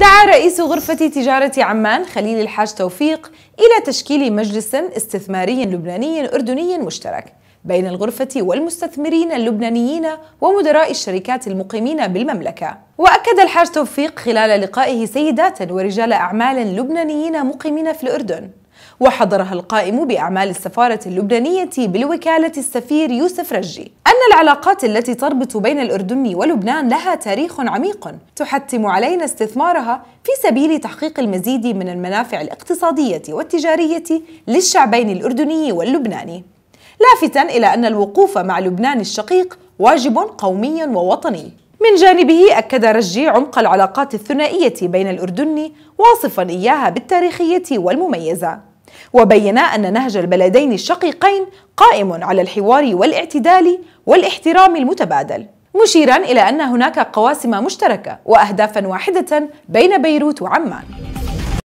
دعا رئيس غرفة تجارة عمان خليل الحاج توفيق إلى تشكيل مجلس استثماري لبناني أردني مشترك بين الغرفة والمستثمرين اللبنانيين ومدراء الشركات المقيمين بالمملكة وأكد الحاج توفيق خلال لقائه سيدات ورجال أعمال لبنانيين مقيمين في الأردن وحضرها القائم بأعمال السفارة اللبنانية بالوكالة السفير يوسف رجي أن العلاقات التي تربط بين الأردن ولبنان لها تاريخ عميق تحتم علينا استثمارها في سبيل تحقيق المزيد من المنافع الاقتصادية والتجارية للشعبين الأردني واللبناني لافتا إلى أن الوقوف مع لبنان الشقيق واجب قومي ووطني من جانبه أكد رجي عمق العلاقات الثنائية بين الأردن واصفا إياها بالتاريخية والمميزة وبين أن نهج البلدين الشقيقين قائم على الحوار والاعتدال والاحترام المتبادل مشيرا إلى أن هناك قواسم مشتركة وأهدافا واحدة بين بيروت وعمان